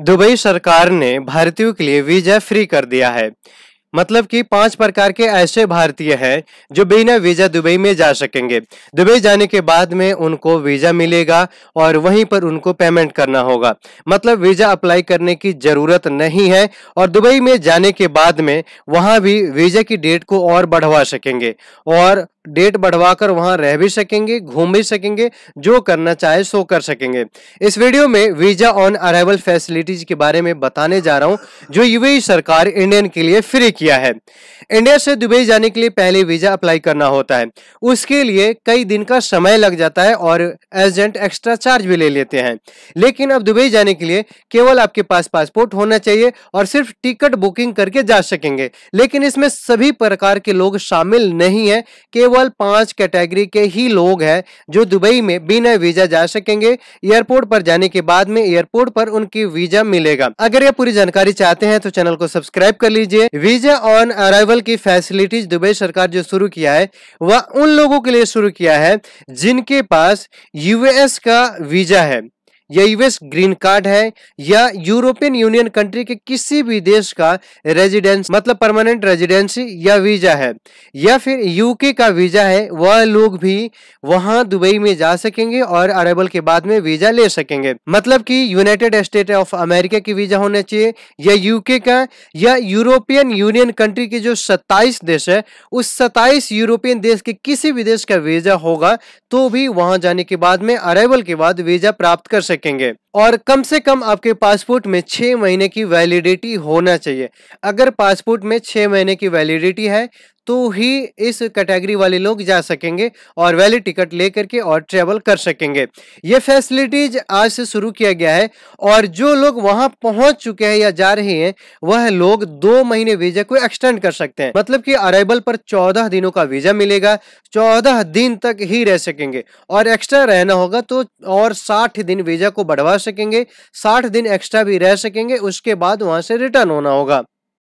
Dubai सरकार ने भारतीयों के लिए वीजा फ्री कर दिया है मतलब कि पांच प्रकार के ऐसे भारतीय हैं जो बिना वीजा दुबई में जा सकेंगे दुबई जाने के बाद में उनको वीजा मिलेगा और वहीं पर उनको पेमेंट करना होगा मतलब वीजा अप्लाई करने की जरूरत नहीं है और दुबई में जाने के बाद में वहां भी वीजा की डेट को और बढ़वा सकेंगे और डेट बढ़वाकर वहां रह भी सकेंगे घूम भी सकेंगे जो करना चाहे सो कर सकेंगे इस वीडियो में वीजा ऑन अराइवल फैसिलिटीज के बारे में बताने जा रहा हूं जो यूएई सरकार इंडियन के लिए फ्री किया है इंडिया से दुबई जाने के लिए पहले वीजा अप्लाई करना होता है उसके लिए कई दिन का समय लग जाता है और एजेंट एक्स्ट्रा चार्ज भी ले लेते हैं लेकिन अब दुबई जाने के लिए केवल आपके पास पासपोर्ट होना चाहिए और सिर्फ टिकट बुकिंग करके जा सकेंगे लेकिन इसमें सभी प्रकार के लोग शामिल नहीं है केवल केवल पांच कैटेगरी के ही लोग हैं जो दुबई में बिना वीजा जा सकेंगे एयरपोर्ट पर जाने के बाद में एयरपोर्ट पर उनकी वीजा मिलेगा अगर ये पूरी जानकारी चाहते हैं तो चैनल को सब्सक्राइब कर लीजिए वीजा ऑन अराइवल की फैसिलिटीज दुबई सरकार जो शुरू किया है वह उन लोगों के लिए शुरू किया है जिनके पास यूएस का वीजा है या यूएस ग्रीन कार्ड है या यूरोपियन यूनियन कंट्री के किसी भी देश का रेजिडेंस मतलब परमानेंट रेजिडेंसी या वीजा है या फिर यूके का वीजा है वह लोग भी वहां दुबई में जा सकेंगे और अरेबल के बाद में वीजा ले सकेंगे मतलब कि यूनाइटेड स्टेट ऑफ अमेरिका की वीजा होना चाहिए या यूके का या यूरोपियन यूनियन कंट्री के जो सत्ताईस देश है उस सत्ताईस यूरोपियन देश के किसी भी देश का वीजा होगा तो भी वहां जाने के बाद में अरेबल के बाद वीजा प्राप्त कर सकते सकेंगे और कम से कम आपके पासपोर्ट में छः महीने की वैलिडिटी होना चाहिए अगर पासपोर्ट में छः महीने की वैलिडिटी है तो ही इस कैटेगरी वाले लोग जा सकेंगे और वैलिड टिकट लेकर के और ट्रेवल कर सकेंगे ये फैसिलिटीज आज से शुरू किया गया है और जो लोग वहां पहुंच चुके हैं या जा रहे हैं वह लोग दो महीने वीजा को एक्सटेंड कर सकते हैं मतलब कि अराइवल पर चौदह दिनों का वीजा मिलेगा चौदह दिन तक ही रह सकेंगे और एक्स्ट्रा रहना होगा तो और साठ दिन वीजा को बढ़वा सकेंगे साठ दिन एक्स्ट्रा भी रह सकेंगे उसके बाद वहां से रिटर्न होना होगा